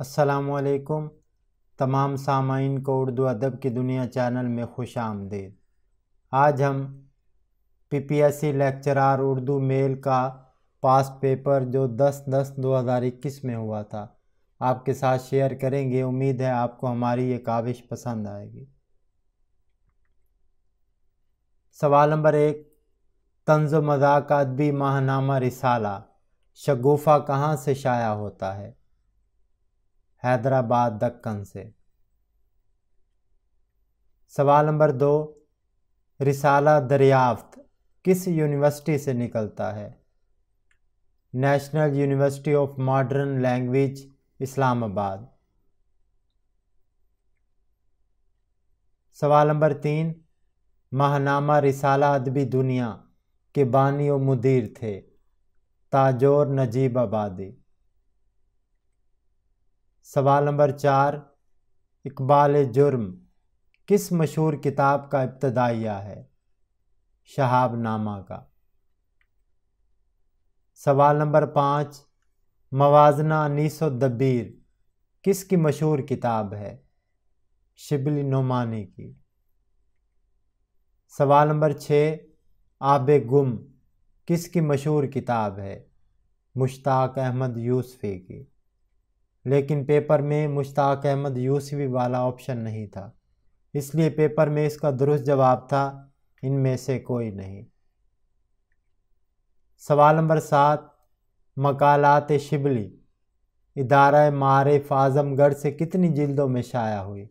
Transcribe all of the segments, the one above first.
असलकुम तमाम सामाइन को उर्दू अदब की दुनिया चैनल में खुश आमदेद आज हम पीपीएससी लेक्चरार उर्दू मेल का पास पेपर जो 10 दस 2021 में हुआ था आपके साथ शेयर करेंगे उम्मीद है आपको हमारी ये काविश पसंद आएगी सवाल नंबर एक तंज मजाक अदबी माहनामा रिसाला शगुफ़ा कहाँ से शाया होता है हैदराबाद दक्कन से सवाल नंबर दो रिसाला दरियाफ्त किस यूनिवर्सिटी से निकलता है national university of modern language Islamabad सवाल नंबर तीन माहनामा रिसाला अदबी दुनिया के बानी और मुदीर थे ताजोर नजीब आबादी सवाल नंबर चार इकबाल जुर्म किस मशहूर किताब का इब्तदाइया है शहाब नामा का सवाल नंबर पाँच मवाजना अनीस किस किसकी मशहूर किताब है शिबली नुमानी की सवाल नंबर छः आब गुम किसकी मशहूर किताब है मुश्ताक अहमद यूसफ़ी की लेकिन पेपर में मुश्ताक अहमद यूसवी वाला ऑप्शन नहीं था इसलिए पेपर में इसका दुरुस्त जवाब था इनमें से कोई नहीं सवाल नंबर सात मकालात शिबली इदारा मारिफ आज़मगढ़ से कितनी जिल्दों में शाया हुई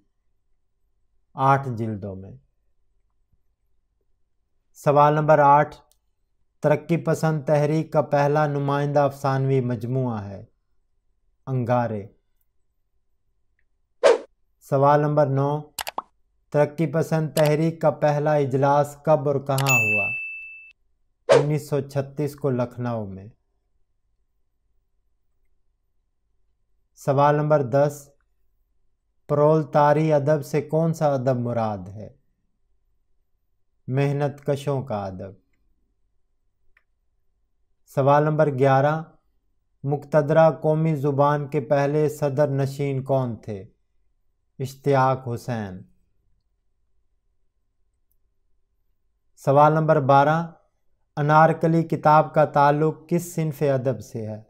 आठ जिल्दों में सवाल नंबर आठ तरक्की पसंद तहरीक का पहला नुमाइंदा अफसानवी मजमू है अंगारे सवाल नंबर नौ तरक्की पसंद तहरीक का पहला इजलास कब और कहाँ हुआ 1936 को लखनऊ में सवाल नंबर दस परोल तारी अदब से कौन सा अदब मुराद है मेहनत कशों का अदब सवाल नंबर ग्यारह मुक्तदरा कौमी ज़ुबान के पहले सदर नशीन कौन थे इश्तियाक हुसैन सवाल नंबर बारह अनारकली किताब का ताल्लुक किस सिनफ अदब से है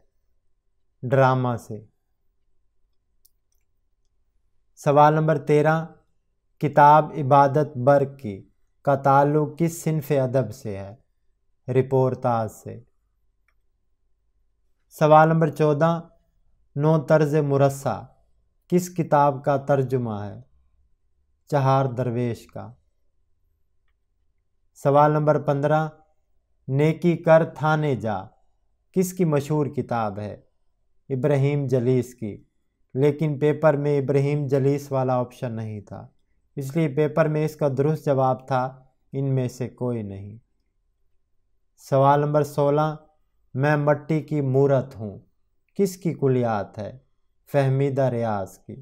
ड्रामा से सवाल नंबर तेरह किताब इबादत बर्क की का ताल्लुक किस सिनफ अदब से है रिपोर्ताज से सवाल नंबर चौदह नो तर्ज मुरसा किस किताब का तर्जुमा है चहार दरवेश का सवाल नंबर पंद्रह नेकी कर थाने जा किसकी मशहूर किताब है इब्राहिम जलीस की लेकिन पेपर में इब्राहिम जलीस वाला ऑप्शन नहीं था इसलिए पेपर में इसका दुरुस्त जवाब था इनमें से कोई नहीं सवाल नंबर सोलह मैं मट्टी की मूरत हूँ किसकी कुलियात है फहमीदा रियाज की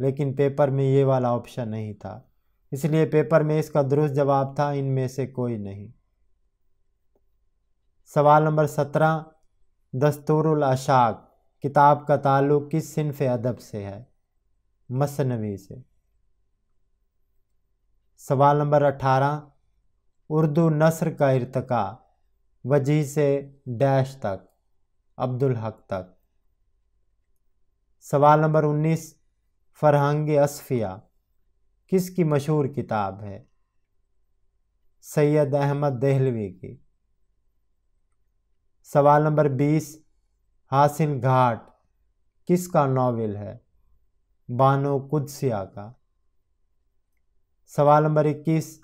लेकिन पेपर में ये वाला ऑप्शन नहीं था इसलिए पेपर में इसका दुरुस्त जवाब था इनमें से कोई नहीं सवाल नंबर सत्रह दस्तूरुल अशाक किताब का ताल्लुक किस सिनफ अदब से है मसनवी से सवाल नंबर अठारह उर्दू नसर का इरतका वजी से डैश तक अब्दुल हक तक सवाल नंबर उन्नीस फरहंग असफिया किसकी मशहूर किताब है सैयद अहमद दहलवी की सवाल नंबर बीस हासिल घाट किसका नावल है बानो कुदसिया का सवाल नंबर इक्कीस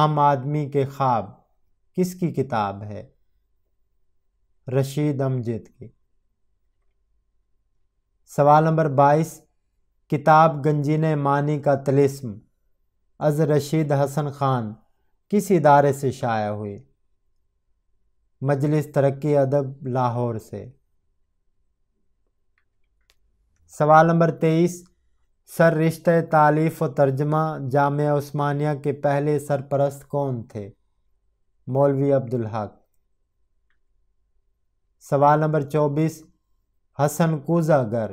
आम आदमी के ख्वाब किसकी किताब है रशीद अमजद की सवाल नंबर बाईस किताब गंजीन मानी का तलिस्म अज रशीद हसन खान किस इदारे से शाया हुई मजलिस तरक्की अदब लाहौर से सवाल नंबर तेईस सर रिश्ते तालीफ व तर्जमा जाम उस्मानिया के पहले सरपरस्त कौन थे मौलवी अब्दुल हक सवाल नंबर चौबीस हसन कोजागर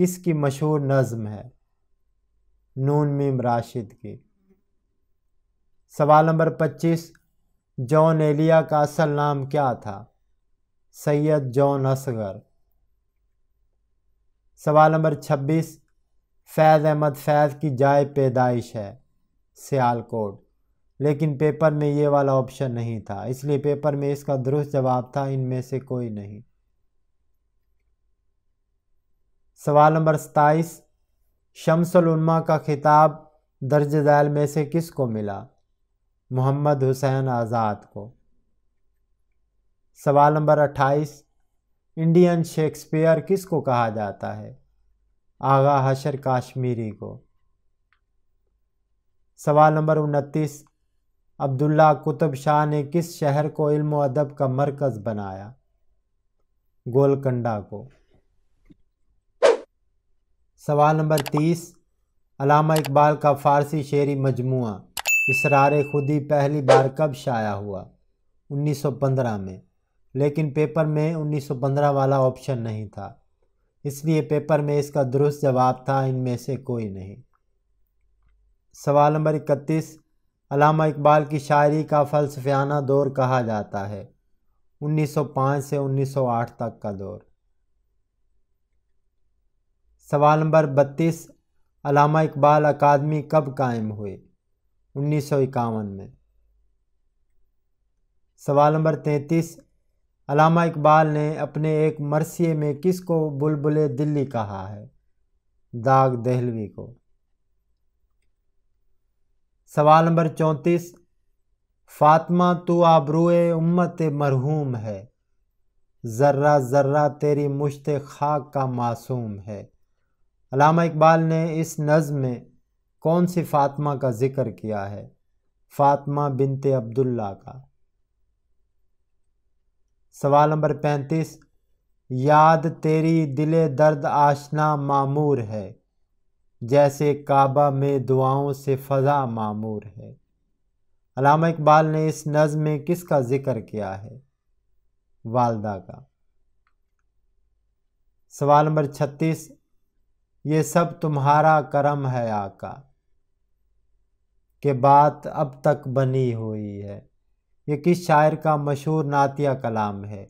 किसकी मशहूर नज़म है नून मीम राशिद की सवाल नंबर पच्चीस जॉन एलिया का असल नाम क्या था सैयद जॉन असगर सवाल नंबर छब्बीस फैज़ अहमद फैज़ की जाय पैदाइश है सियालकोट लेकिन पेपर में ये वाला ऑप्शन नहीं था इसलिए पेपर में इसका दुरुस्त जवाब था इनमें से कोई नहीं सवाल नंबर सताईस शमसल का खिताब दर्ज दैल में से किसको मिला मोहम्मद हुसैन आज़ाद को सवाल नंबर अट्ठाईस इंडियन शेक्सपियर किसको कहा जाता है आगा हशर काश्मीरी को सवाल नंबर उनतीस अब्दुल्ला कुतुब शाह ने किस शहर को इल्म अदब का मरकज़ बनाया गोलकंडा को सवाल नंबर तीस अलामा इकबाल का फ़ारसी शेरी मजमू इसरार खुदी पहली बार कब शाया हुआ 1915 में लेकिन पेपर में 1915 वाला ऑप्शन नहीं था इसलिए पेपर में इसका दुरुस्त जवाब था इनमें से कोई नहीं सवाल नंबर इकतीस अलामा इकबाल की शायरी का फ़लसफियाना दौर कहा जाता है 1905 से 1908 तक का दौर सवाल नंबर बत्तीस अलामा इकबाल अकादमी कब कायम हुई उन्नीस में सवाल नंबर तैंतीस अलामा इकबाल ने अपने एक मरसिए में किसको बुलबुल दिल्ली कहा है दाग दहलवी को सवाल नंबर चौंतीस फातमा तो आबरूए उम्मत मरहूम है ज़र्रा ज़र्रा तेरी मुश्त खाक का मासूम है अलामा इकबाल ने इस नज़म में कौन सी फ़ातिमा का ज़िक्र किया है फ़ातिमा बिनते अब्दुल्ला का सवाल नंबर पैंतीस याद तेरी दिल दर्द आशना मामूर है जैसे काबा में दुआओं से फ़जा मामूर है अलामा इकबाल ने इस नज में किसका ज़िक्र किया है वालदा का सवाल नंबर छत्तीस ये सब तुम्हारा करम है आका के बात अब तक बनी हुई है ये किस शायर का मशहूर नातिया कलाम है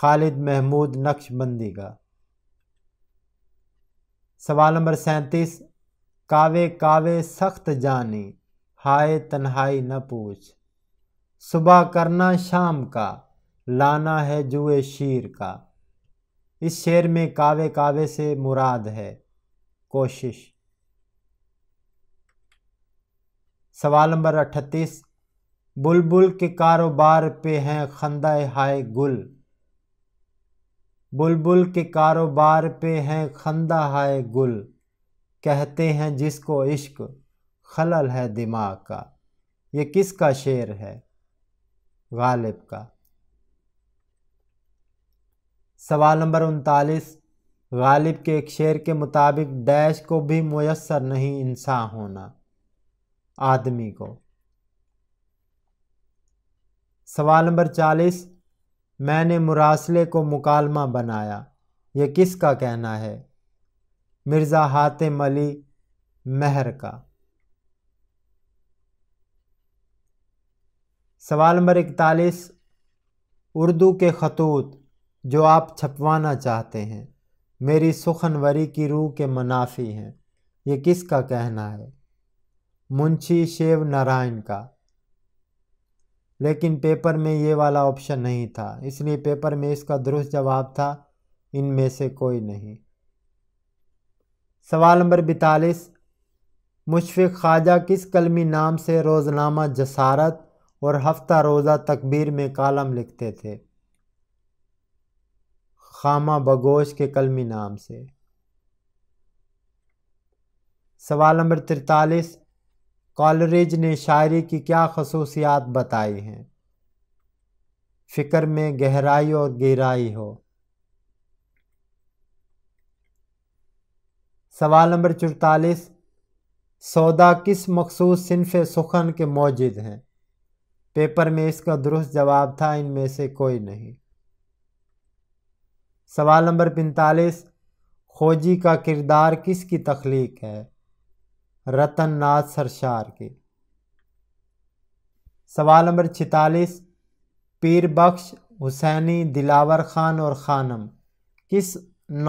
खालिद महमूद नक्शबंदी का सवाल नंबर सैंतीस कावे कावे सख्त जानी हाय तन्हाई न पूछ सुबह करना शाम का लाना है जुए शीर का इस शेर में कावे कावे से मुराद है कोशिश सवाल नंबर अठतीस बुलबुल के कारोबार पे हैं खंदा हाय गुल बुलबुल के कारोबार पे हैं खंदा हाय गुल कहते हैं जिसको इश्क खलल है दिमाग का ये किसका शेर है गालिब का सवाल नंबर उनतालीस गालिब के एक शेर के मुताबिक डैश को भी मैसर नहीं इंसान होना आदमी को सवाल नंबर चालीस मैंने मुरासले को मुकालमा बनाया ये किसका कहना है मिर्ज़ा हातिम अली महर का सवाल नंबर इकतालीस उर्दू के खतूत जो आप छपवाना चाहते हैं मेरी सुखनवरी की रूह के मुनाफी हैं ये किसका कहना है मुंशी शेव नारायण का लेकिन पेपर में ये वाला ऑप्शन नहीं था इसलिए पेपर में इसका दुरुस्त जवाब था इनमें से कोई नहीं सवाल नंबर बतालीस मुशफ़ ख्वाजा किस कलमी नाम से रोज़नामा जसारत और हफ्ता रोज़ा तकबीर में कालम लिखते थे खामा बगोश के कलमी नाम से सवाल नंबर तिरतालीस कॉलरेज ने शायरी की क्या खसूसियात बताई हैं फ़िक्र में गहराई और गहराई हो सवाल नंबर चौतालीस सौदा किस मखसूस सिनफ सुखन के मौजद हैं पेपर में इसका दुरुस्त जवाब था इनमें से कोई नहीं सवाल नंबर पैंतालीस खोजी का किरदार किसकी तख्लीक है रतन नाथ सरसार के सवाल नंबर छितालीस पीर बख्श हुसैनी दिलावर खान और खानम किस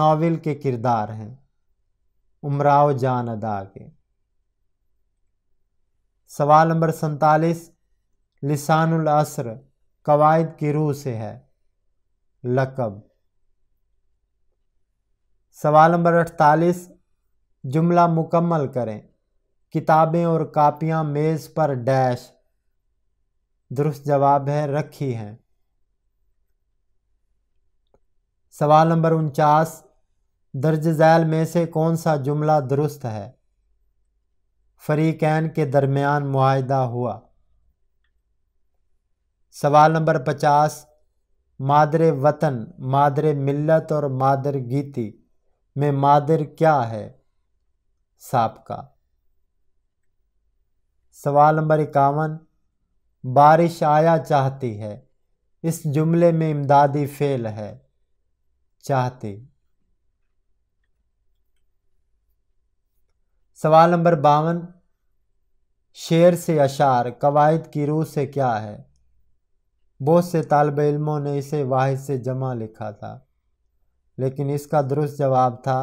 नावल के किरदार हैं उमराव जान अदा के सवाल नंबर सैतालीस लिसानुल असर कवायद की रूह से है लकब सवाल नंबर अड़तालीस जुमला मुकम्मल करें किताबें और कापियां मेज़ पर डैश दुरुस्त जवाब है रखी हैं सवाल नंबर उनचास दर्ज झैल में से कौन सा जुमला दुरुस्त है फरीकैन के दरमियान माहदा हुआ सवाल नंबर पचास मादर वतन मादर मिल्लत और मादर गीति में मादर क्या है साप का सवाल नंबर इक्यावन बारिश आया चाहती है इस जुमले में इमदादी फेल है चाहती सवाल नंबर बावन शेर से अशार कवायद की रूह से क्या है बहुत से तालब इलमों ने इसे वाहिद से जमा लिखा था लेकिन इसका दुरुस्त जवाब था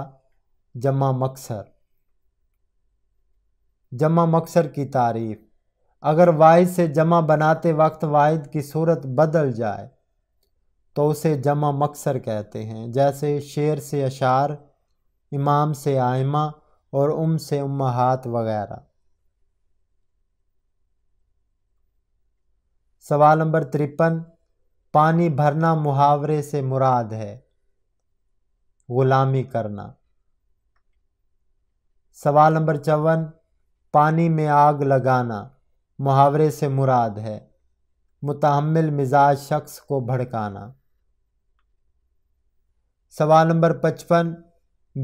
जमा मकसर जमा मकसर की तारीफ अगर वाहिद से जमा बनाते वक्त वाहिद की सूरत बदल जाए तो उसे जमा मकसर कहते हैं जैसे शेर से अशार इमाम से आयमा और उम से उम्माहात वगैरह सवाल नंबर तिरपन पानी भरना मुहावरे से मुराद है ग़ुलामी करना सवाल नंबर चौवन पानी में आग लगाना मुहावरे से मुराद है मुतहमल मिजाज शख्स को भड़काना सवाल नंबर पचपन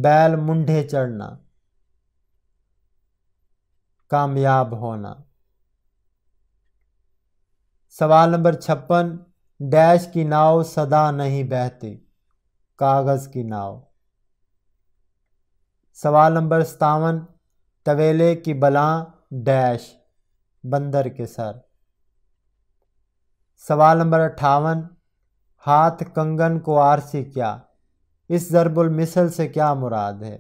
बैल मुंडे चढ़ना कामयाब होना सवाल नंबर छप्पन डैश की नाव सदा नहीं बहती कागज़ की नाव सवाल नंबर सतावन तवेले की बलाँ डैश बंदर के सर सवाल नंबर अट्ठावन हाथ कंगन को आरसी क्या इस ज़रबुल मिसल से क्या मुराद है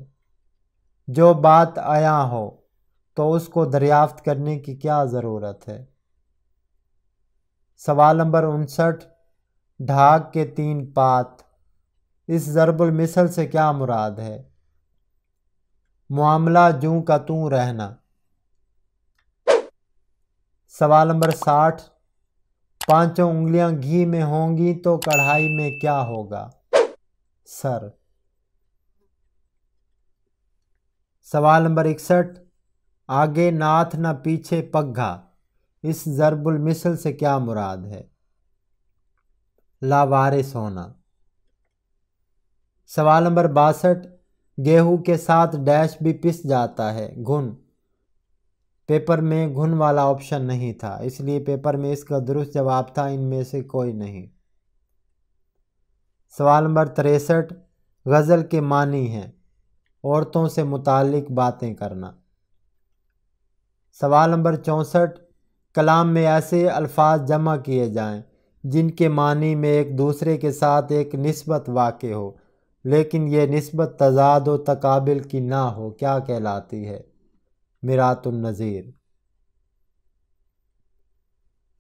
जो बात आया हो तो उसको दरियाफ्त करने की क्या ज़रूरत है सवाल नंबर उनसठ ढाक के तीन पात इस ज़रबुल मिसल से क्या मुराद है मामला जू का तू रहना सवाल नंबर साठ पांचों उंगलियां घी में होंगी तो कढ़ाई में क्या होगा सर सवाल नंबर इकसठ आगे नाथ ना पीछे पग्घा इस जरबुल मिसल से क्या मुराद है लावारिस होना सवाल नंबर बासठ गेहूं के साथ डैश भी पिस जाता है घुन पेपर में घुन वाला ऑप्शन नहीं था इसलिए पेपर में इसका दुरुस्त जवाब था इनमें से कोई नहीं सवाल नंबर तिरसठ गज़ल के मानी हैं औरतों से मुतालिक बातें करना सवाल नंबर चौंसठ कलाम में ऐसे अल्फाज जमा किए जाएं जिनके मानी में एक दूसरे के साथ एक नस्बत वाक़ हो लेकिन ये नस्बत तजाद व तकबिल की ना हो क्या कहलाती है मिरातुलनज़ीर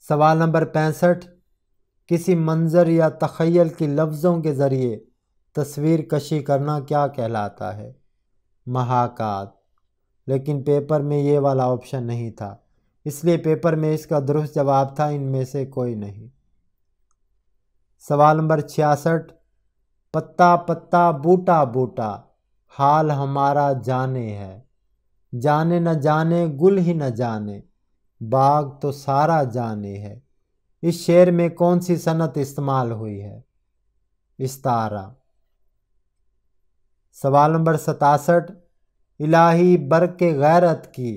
सवाल नंबर पैंसठ किसी मंजर या तखैल की लफ्ज़ों के ज़रिए तस्वीर कशी करना क्या कहलाता है महाकात लेकिन पेपर में ये वाला ऑप्शन नहीं था इसलिए पेपर में इसका दुरुस्त जवाब था इनमें से कोई नहीं सवाल नंबर छियासठ पत्ता पत्ता बूटा बूटा हाल हमारा जाने है जाने न जाने गुल ही न जाने बाग तो सारा जाने है इस शेर में कौन सी सनत इस्तेमाल हुई है इस्तारा सवाल नंबर सतासठ इलाही बर के गैरत की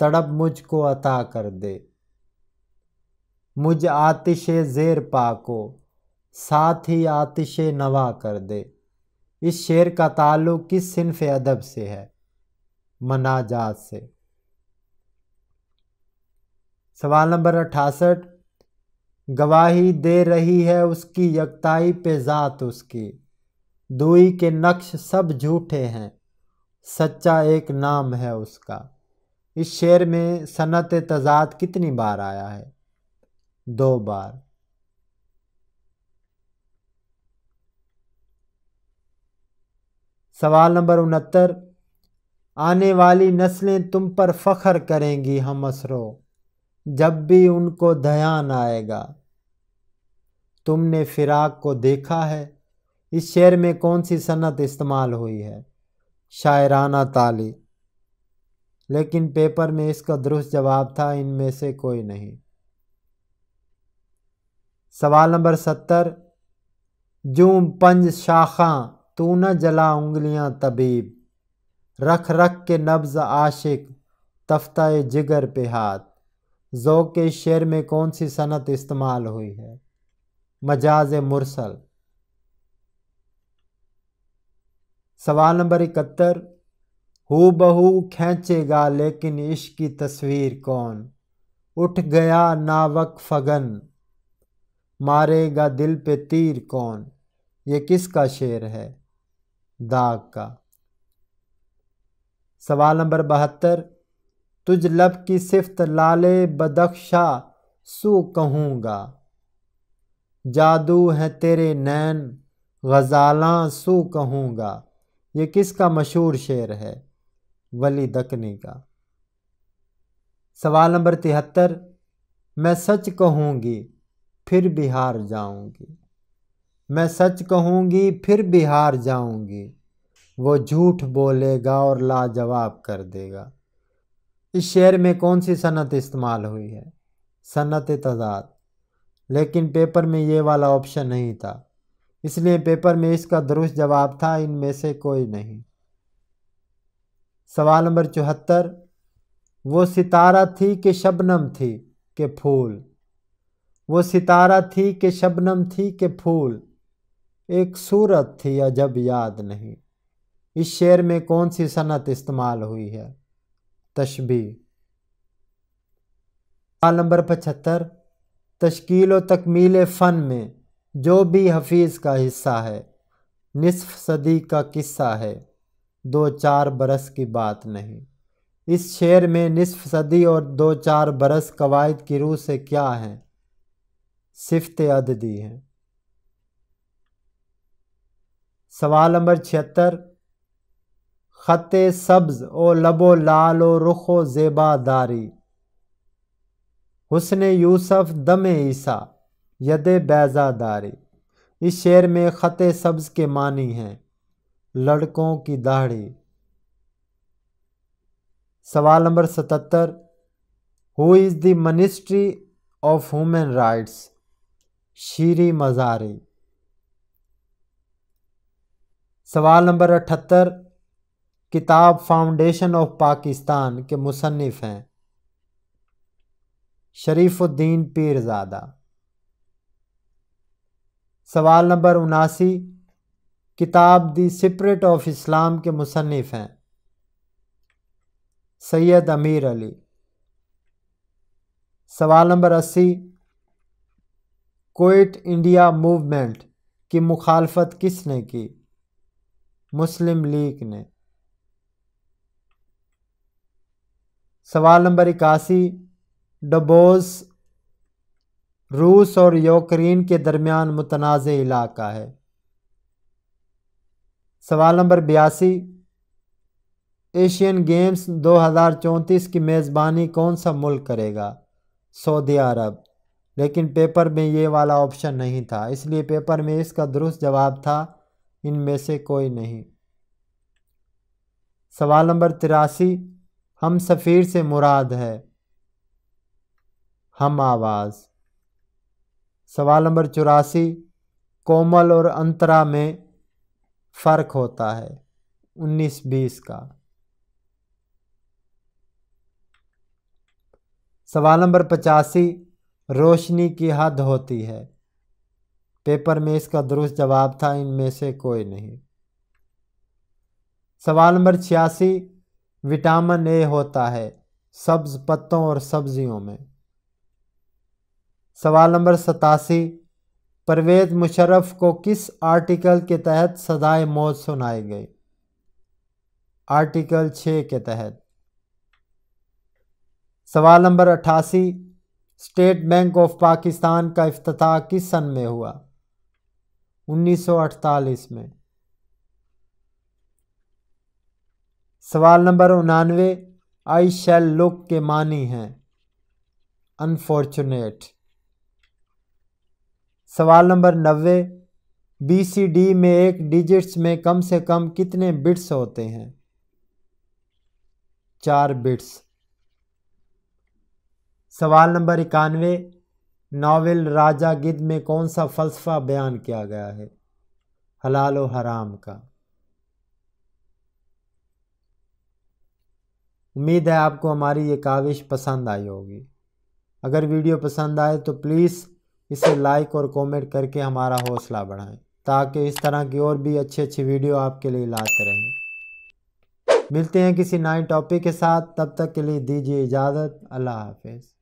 तड़प मुझको अता कर दे मुझ आतिश ज़ेर पाको साथ ही आतिश नवा कर दे इस शेर का ताल्लुक किस सिनफ अदब से है मनाजात से सवाल नंबर अठासठ गवाही दे रही है उसकी यकताई पे ज़ात उसकी दुई के नक्श सब झूठे हैं सच्चा एक नाम है उसका इस शेर में सनत तजाद कितनी बार आया है दो बार सवाल नंबर उनहत्तर आने वाली नस्लें तुम पर फ़ख्र करेंगी हम असरो जब भी उनको ध्यान आएगा तुमने फिराक को देखा है इस शेर में कौन सी सनत इस्तेमाल हुई है शायराना ताली लेकिन पेपर में इसका दुरुस्त जवाब था इनमें से कोई नहीं सवाल नंबर सत्तर जूम पंज शाखा तू न जला उंगलियां तबीब रख रख के नब्ज़ आशिक तफ्ता जिगर पे हाथ जो के शेर में कौन सी सनत इस्तेमाल हुई है मजाज मुरसल सवाल नंबर इकहत्तर हु बहू खेचेगा लेकिन इश्क की तस्वीर कौन उठ गया नावक फगन मारेगा दिल पे तीर कौन ये किसका शेर है दाग का सवाल नंबर बहत्तर तुझ लब की सिफत लाले बदख्शा सु कहूँगा जादू है तेरे नैन गजाला सू कहूँगा ये किसका मशहूर शेर है वली दकनी का सवाल नंबर तिहत्तर मैं सच कहूँगी फिर बिहार जाऊँगी मैं सच कहूँगी फिर बिहार जाऊँगी वो झूठ बोलेगा और लाजवाब कर देगा इस शेर में कौन सी सनत इस्तेमाल हुई है सनत तजाद लेकिन पेपर में ये वाला ऑप्शन नहीं था इसलिए पेपर में इसका दुरुस्त जवाब था इनमें से कोई नहीं सवाल नंबर चौहत्तर वो सितारा थी कि शबनम थी के फूल वो सितारा थी कि शबनम थी कि फूल एक सूरत थी अजब याद नहीं इस शेर में कौन सी सनत इस्तेमाल हुई है तशबी सवाल नंबर पचहत्तर तश्कील व तकमील फ़न में जो भी हफीज़ का हिस्सा है निसफ सदी का किस्सा है दो चार बरस की बात नहीं इस शेर में निसफ सदी और दो चार बरस कवायद की रूह से क्या हैं सिफत दी हैं सवाल नंबर छिहत्तर ख़त सब्ज़ ओ लबो लाल ओ रुख ज़ेबा ज़ेबादारी हुसन यूसफ़ दम ईसा यद बैज़ादारी इस शेर में ख़त सब्ज़ के मानी हैं लड़कों की दाढ़ी सवाल नंबर सतहत्तर who is the ministry of human rights Shireen Mazari सवाल नंबर अठहत्तर किताब फाउंडेशन ऑफ पाकिस्तान के मुसनफ़ हैं शरीफुद्दीन पीरजादा सवाल नंबर उनासी किताब दी सिपरेट ऑफ इस्लाम के मुसनफ़ हैं सैयद अमीर अली सवाल नंबर अस्सी कोइट इंडिया मूवमेंट की मुखालफत किसने की मुस्लिम लीग ने सवाल नंबर इक्यासी डबोस रूस और यूक्रेन के दरमियान मुतनाज़ इलाका है सवाल नंबर बयासी एशियन गेम्स 2034 की मेज़बानी कौन सा मुल्क करेगा सऊदी अरब लेकिन पेपर में ये वाला ऑप्शन नहीं था इसलिए पेपर में इसका दुरुस्त जवाब था इनमें से कोई नहीं सवाल नंबर तिरासी हम सफ़ीर से मुराद है हम आवाज़ सवाल नंबर चौरासी कोमल और अंतरा में फ़र्क होता है उन्नीस बीस का सवाल नंबर पचासी रोशनी की हद होती है पेपर में इसका दुरुस्त जवाब था इनमें से कोई नहीं सवाल नंबर छियासी विटामिन ए होता है सब्ज पत्तों और सब्जियों में सवाल नंबर सतासी परवेज मुशर्रफ को किस आर्टिकल के तहत सदाए मौत सुनाई गई आर्टिकल छ के तहत सवाल नंबर अट्ठासी स्टेट बैंक ऑफ पाकिस्तान का अफ्ताह किस सन में हुआ 1948 में सवाल नंबर उनानवे आई शैल लुक के मानी हैं अनफॉर्चुनेट सवाल नंबर नब्बे बी सी डी में एक डिजिट्स में कम से कम कितने बिट्स होते हैं चार बिट्स सवाल नंबर इक्यानवे नावल राजा गिद्ध में कौन सा फलसफा बयान किया गया है हलाल और हराम का उम्मीद है आपको हमारी ये काविश पसंद आई होगी अगर वीडियो पसंद आए तो प्लीज़ इसे लाइक और कमेंट करके हमारा हौसला बढ़ाएं ताकि इस तरह की और भी अच्छी अच्छी वीडियो आपके लिए लाते रहें मिलते हैं किसी नए टॉपिक के साथ तब तक के लिए दीजिए इजाज़त अल्लाह हाफिज़